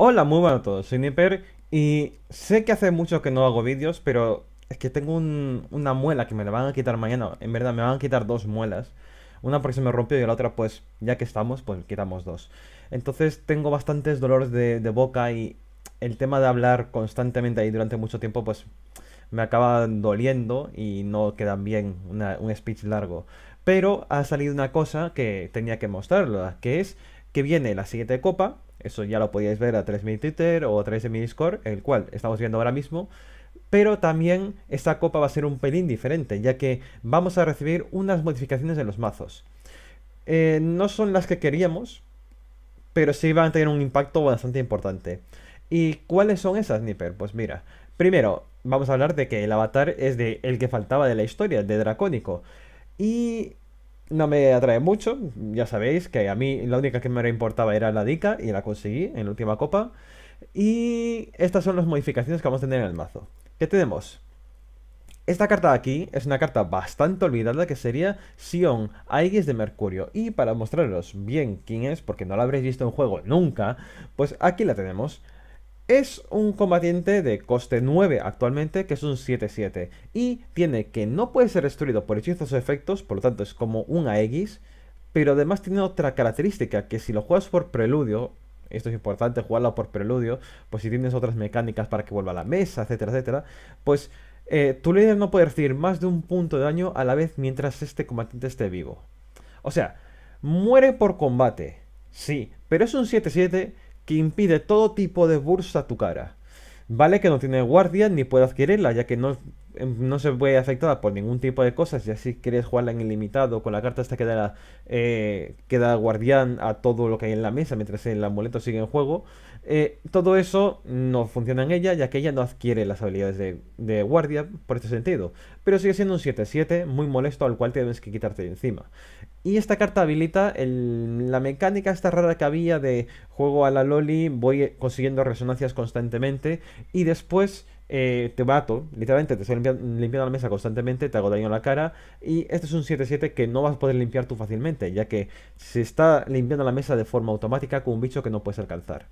Hola, muy buenas a todos, soy Nipper y sé que hace mucho que no hago vídeos, pero es que tengo una muela que me la van a quitar mañana. En verdad, me van a quitar dos muelas. Una porque se me rompió y la otra, pues, ya que estamos, pues quitamos dos. Entonces tengo bastantes dolores de, boca y el tema de hablar constantemente ahí durante mucho tiempo, pues, me acaba doliendo y no queda bien un speech largo. Pero ha salido una cosa que tenía que mostrarla, que es que viene la siguiente copa, eso ya lo podíais ver a través de Twitter o a través de mi Discord, el cual estamos viendo ahora mismo. Pero también esta copa va a ser un pelín diferente, ya que vamos a recibir unas modificaciones de los mazos. Eh, no son las que queríamos, pero sí van a tener un impacto bastante importante. ¿Y cuáles son esas, Nipper? Pues mira, primero vamos a hablar de que el avatar es de el que faltaba de la historia, de Dracónico. Y no me atrae mucho. Ya sabéis que a mí la única que me importaba era la Dica y la conseguí en la última copa. Y estas son las modificaciones que vamos a tener en el mazo. ¿Qué tenemos? Esta carta de aquí es una carta bastante olvidada que sería Sion Aegis de Mercurio. Y para mostraros bien quién es, porque no la habréis visto en juego nunca, pues aquí la tenemos. Es un combatiente de coste 9 actualmente, que es un 7-7, y tiene que no puede ser destruido por hechizos o efectos, por lo tanto es como un AX, pero además tiene otra característica, que si lo juegas por preludio, esto es importante, jugarlo por preludio, pues si tienes otras mecánicas para que vuelva a la mesa, etcétera, etcétera, pues eh, tu líder no puede recibir más de un punto de daño a la vez mientras este combatiente esté vivo. O sea, muere por combate, sí, pero es un 7-7 que impide todo tipo de bursa a tu cara. Vale que no tiene guardia ni puede adquirirla, ya que no Em, no se ve afectada por ningún tipo de cosas. Y así quieres jugarla en ilimitado, con la carta hasta eh, que da, guardián a todo lo que hay en la mesa mientras el amuleto sigue en juego. Eh, todo eso no funciona en ella, ya que ella no adquiere las habilidades de, guardia por este sentido. Pero sigue siendo un 7-7 muy molesto al cual tienes que quitarte de encima. Y esta carta habilita la mecánica esta rara que había de juego a la Loli, voy consiguiendo resonancias constantemente y después eh, te bato, literalmente te estoy limpiando, la mesa constantemente, te hago daño a la cara y este es un 7-7 que no vas a poder limpiar tú fácilmente, ya que se está limpiando la mesa de forma automática con un bicho que no puedes alcanzar.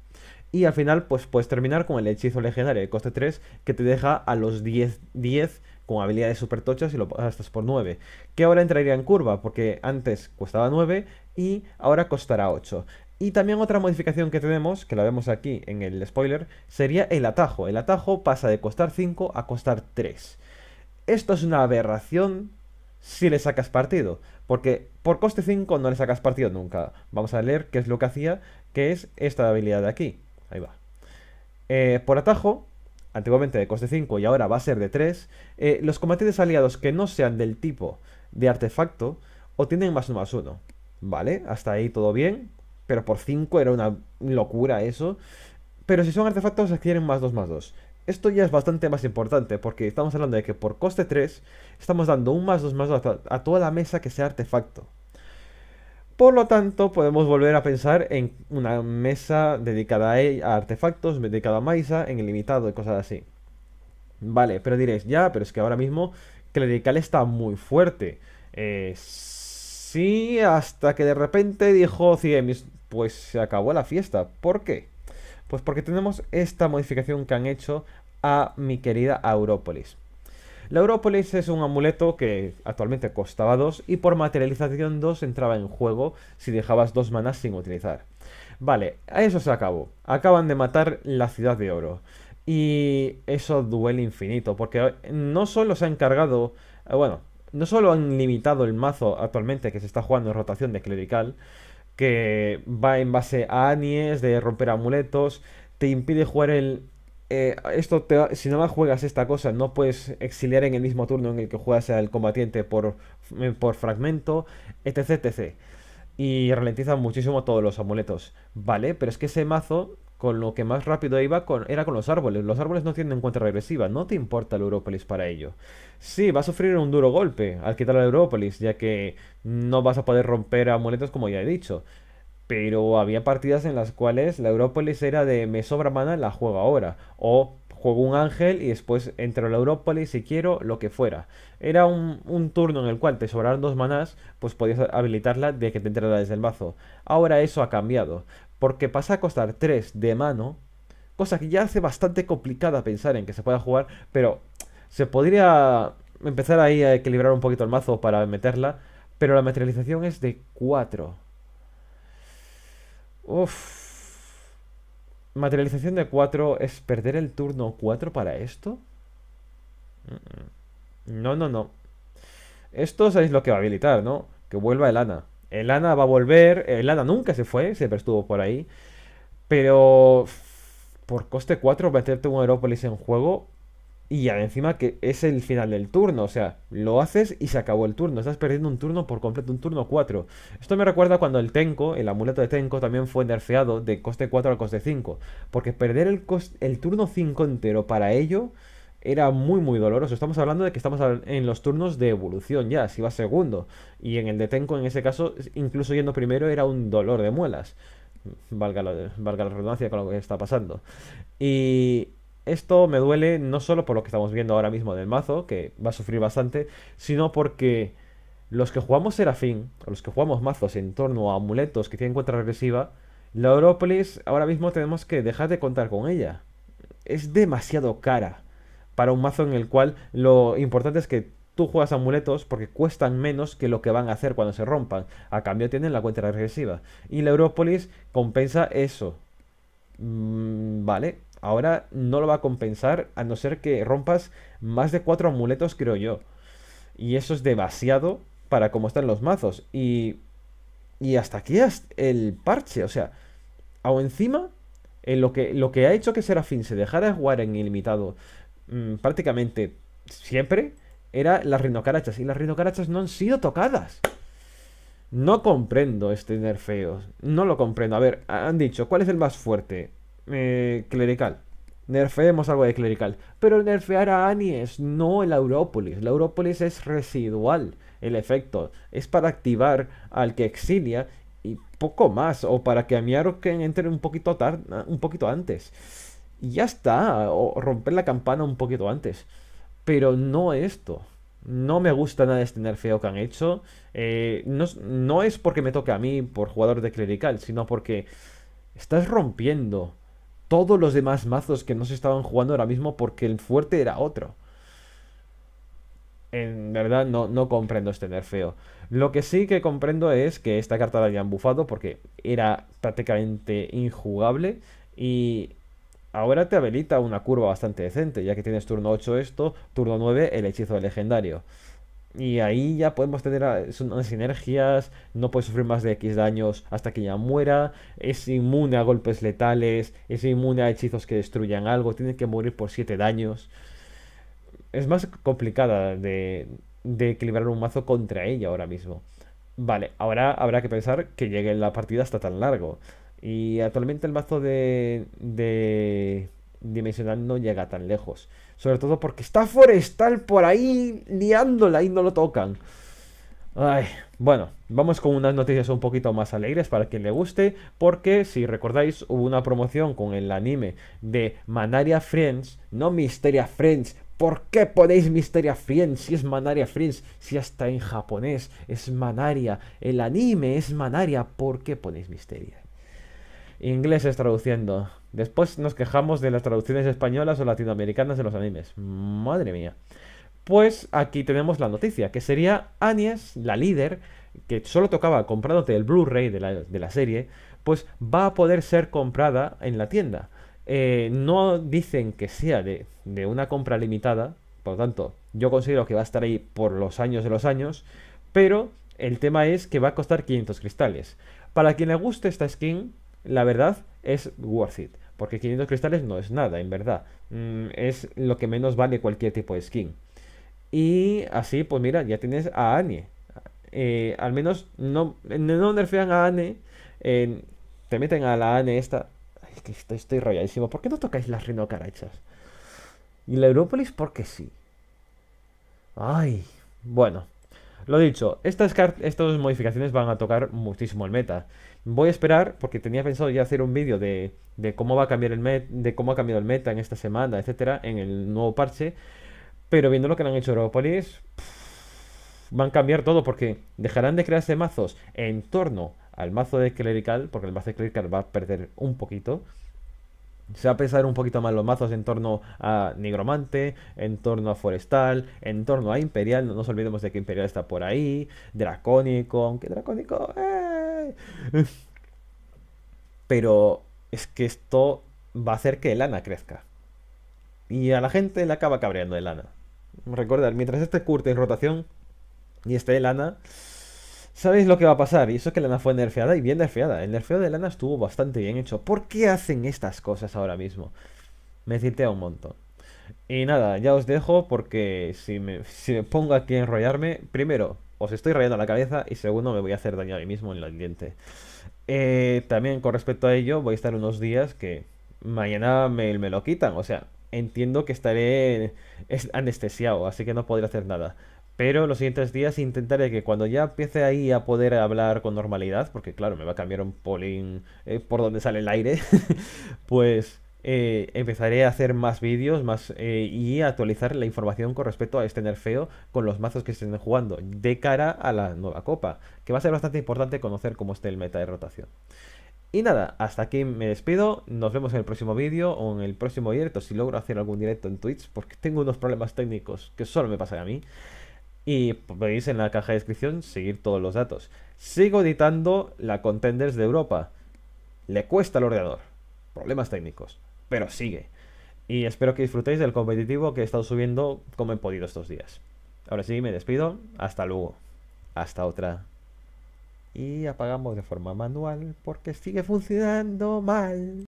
Y al final, pues puedes terminar con el hechizo legendario de coste 3 que te deja a los 10, 10 con habilidades super tochas y lo gastas por 9. Que ahora entraría en curva, porque antes costaba 9 y ahora costará 8. Y también otra modificación que tenemos, que la vemos aquí en el spoiler, sería el atajo. El atajo pasa de costar 5 a costar 3. Esto es una aberración si le sacas partido, porque por coste 5 no le sacas partido nunca. Vamos a leer qué es lo que hacía, que es esta habilidad de aquí. Ahí va. Eh, por atajo, antiguamente de coste 5 y ahora va a ser de 3, eh, los combatientes aliados que no sean del tipo de artefacto obtienen más o más uno. Vale, hasta ahí todo bien, pero por 5 era una locura eso. Pero si son artefactos adquieren más 2 más 2. Esto ya es bastante más importante porque estamos hablando de que por coste 3 estamos dando un más 2 más 2 a toda la mesa que sea artefacto. Por lo tanto, podemos volver a pensar en una mesa dedicada e, a artefactos, dedicada a Maisa, en ilimitado y cosas así. Vale, pero diréis, ya, pero es que ahora mismo Clerical está muy fuerte. Eh, sí, hasta que de repente dijo mis pues se acabó la fiesta. ¿Por qué? Pues porque tenemos esta modificación que han hecho a mi querida Aurópolis. La Europolis es un amuleto que actualmente costaba 2 y por materialización 2 entraba en juego si dejabas 2 manas sin utilizar. Vale, a eso se acabó. Acaban de matar la ciudad de oro. Y eso duele infinito, porque no solo se ha encargado, eh, bueno, no solo han limitado el mazo actualmente que se está jugando en rotación de clerical, que va en base a Anies, de romper amuletos, te impide jugar el... Eh, esto te, si no más juegas esta cosa, no puedes exiliar en el mismo turno en el que juegas al combatiente por, eh, por fragmento, etc, etc. Y ralentiza muchísimo todos los amuletos, ¿vale? Pero es que ese mazo con lo que más rápido iba con, era con los árboles. Los árboles no tienen cuenta regresiva, no te importa el Europolis para ello. Sí, va a sufrir un duro golpe al quitar la Europolis, ya que no vas a poder romper amuletos como ya he dicho. Pero había partidas en las cuales la Europolis era de me sobra mana, la juego ahora. O juego un ángel y después entro la Europolis si quiero, lo que fuera. Era un, turno en el cual te sobraron dos manas. pues podías habilitarla de que te entrara desde el mazo. Ahora eso ha cambiado porque pasa a costar 3 de mano, cosa que ya hace bastante complicada pensar en que se pueda jugar, pero se podría empezar ahí a equilibrar un poquito el mazo para meterla, pero la materialización es de 4. Uff. Materialización de 4 es perder el turno 4 para esto. Mm, mm. No, no, no. Esto sabéis lo que va a habilitar, ¿no? Que vuelva el Ana. Elana va a volver. el Elana nunca se fue, siempre estuvo por ahí. Pero por coste 4 meterte un Aerópolis en juego. Y encima que es el final del turno. O sea, lo haces y se acabó el turno. Estás perdiendo un turno por completo, un turno 4. Esto me recuerda cuando el Tenko, el amuleto de Tenko, también fue nerfeado de coste 4 al coste 5. Porque perder el, el turno 5 entero para ello era muy muy doloroso. Estamos hablando de que estamos en los turnos de evolución ya, si va segundo. Y en el de Tenko, en ese caso, incluso yendo primero, era un dolor de muelas. Valga la, valga la redundancia con lo que está pasando. Y esto me duele no solo por lo que estamos viendo ahora mismo del mazo, que va a sufrir bastante, sino porque los que jugamos Serafín, o los que jugamos mazos en torno a amuletos que tienen cuenta regresiva, la Europolis ahora mismo tenemos que dejar de contar con ella. Es demasiado cara para un mazo en el cual lo importante es que tú juegas amuletos porque cuestan menos que lo que van a hacer cuando se rompan. A cambio tienen la cuenta regresiva. Y la Europolis compensa eso. Mm, vale, ahora no lo va a compensar a no ser que rompas más de cuatro amuletos, creo yo. Y eso es demasiado para cómo están los mazos. Y, y hasta aquí el parche. O sea, aún encima, en eh, lo, que, lo que ha hecho que Serafín se dejara jugar en ilimitado Mm, prácticamente siempre era las rinocarachas. Y las rinocarachas no han sido tocadas. No comprendo este nerfeo. No lo comprendo. A ver, han dicho, ¿cuál es el más fuerte? Eh, clerical. Nerfeemos algo de clerical. Pero nerfear a Anies, no el Aurópolis. La Aurópolis es residual el efecto. Es para activar al que exilia y poco más. O para que a que entre un poquito, un poquito antes ya está, o romper la campana un poquito antes. Pero no esto. No me gusta nada este nerfeo que han hecho. Eh, no, es porque me toque a mí por jugador de clerical, sino porque estás rompiendo todos los demás mazos que no se estaban jugando ahora mismo porque el fuerte era otro. En verdad no, no comprendo este nerfeo. Lo que sí que comprendo es que esta carta la hayan bufado porque era prácticamente injugable y ahora te habilita una curva bastante decente, ya que tienes turno 8 esto, turno 9 el hechizo legendario. Y ahí ya podemos tener ah, unas sinergias, no puede sufrir más de X daños hasta que ya muera, es inmune a golpes letales, es inmune a hechizos que destruyan algo, tiene que morir por 7 daños. Es más complicada de equilibrar un mazo contra ella ahora mismo. Vale, ahora habrá que pensar que llegue la partida hasta tan largo. Y actualmente el mazo de, de Dimensional no llega tan lejos. Sobre todo porque está Forestal por ahí liándola y no lo tocan. Ay, bueno, vamos con unas noticias un poquito más alegres para quien le guste, porque si recordáis hubo una promoción con el anime de Manaria Friends, no Misteria Friends. ¿Por qué ponéis Mysteria Friends si es Manaria Friends? Si hasta en japonés es Manaria, el anime es Manaria, ¿por qué ponéis Mysteria? ingleses traduciendo. Después nos quejamos de las traducciones españolas o latinoamericanas de los animes. Madre mía. Pues aquí tenemos la noticia, que sería Anies, la líder, que solo tocaba comprándote el Blu-ray de la, serie, pues va a poder ser comprada en la tienda. Eh, no dicen que sea de, de una compra limitada, por lo tanto, yo considero que va a estar ahí por los años de los años, pero el tema es que va a costar 500 cristales. Para quien le guste esta skin, la verdad es worth it. Porque 500 cristales no es nada, en verdad. Mm, es lo que menos vale cualquier tipo de skin. Y así, pues mira, ya tienes a Annie. Eh, al menos no, nerfean a Annie, eh, te meten a la Anne esta. estoy, estoy ¿Por qué no tocáis las rinocarachas? Y la Europolis porque sí. Ay, bueno. Lo dicho, estas, estas modificaciones van a tocar muchísimo el meta. Voy a esperar, porque tenía pensado ya hacer un vídeo de, cómo va a cambiar el meta, de cómo ha cambiado el meta en esta semana, etcétera, en el nuevo parche. Pero viendo lo que han hecho Europolis, van a cambiar todo porque dejarán de crearse mazos en torno al mazo de clerical, porque el mazo de clerical va a perder un poquito. Se va a pesar un poquito más los mazos en torno a Nigromante, en torno a Forestal, en torno a Imperial. No nos olvidemos de que Imperial está por ahí. Dracónico, aunque Dracónico. ¡eh! Pero es que esto va a hacer que el lana crezca. Y a la gente le acaba cabreando el lana. Recordad, mientras este curte en rotación y este de lana Sabéis lo que va a pasar, y eso es que Lana fue nerfeada y bien nerfeada. El nerfeo de Lana estuvo bastante bien hecho. ¿Por qué hacen estas cosas ahora mismo? Me tintea un montón. Y nada, ya os dejo porque si me, si pongo aquí a enrollarme, primero, os estoy rayando la cabeza y segundo, me voy a hacer daño a mí mismo en el diente. Eh, también con respecto a ello, voy a estar unos días que mañana me lo quitan. O sea, entiendo que estaré anestesiado, así que no podré hacer nada. Pero los siguientes días intentaré que cuando ya empiece ahí a poder hablar con normalidad, porque claro, me va a cambiar un polín eh, por donde sale el aire, pues eh, empezaré a hacer más vídeos más eh, y actualizar la información con respecto a este nerfeo con los mazos que estén jugando de cara a la nueva copa, que va a ser bastante importante conocer cómo esté el meta de rotación. Y nada, hasta aquí me despido. Nos vemos en el próximo vídeo o en el próximo directo, si logro hacer algún directo en Twitch, porque tengo unos problemas técnicos que solo me pasan a mí y podéis en la caja de descripción seguir todos los datos. Sigo editando la Contenders de Europa. Le cuesta al ordenador. Problemas técnicos. Pero sigue. Y espero que disfrutéis del competitivo que he estado subiendo como he podido estos días. Ahora sí, me despido. Hasta luego. Hasta otra. Y apagamos de forma manual porque sigue funcionando mal.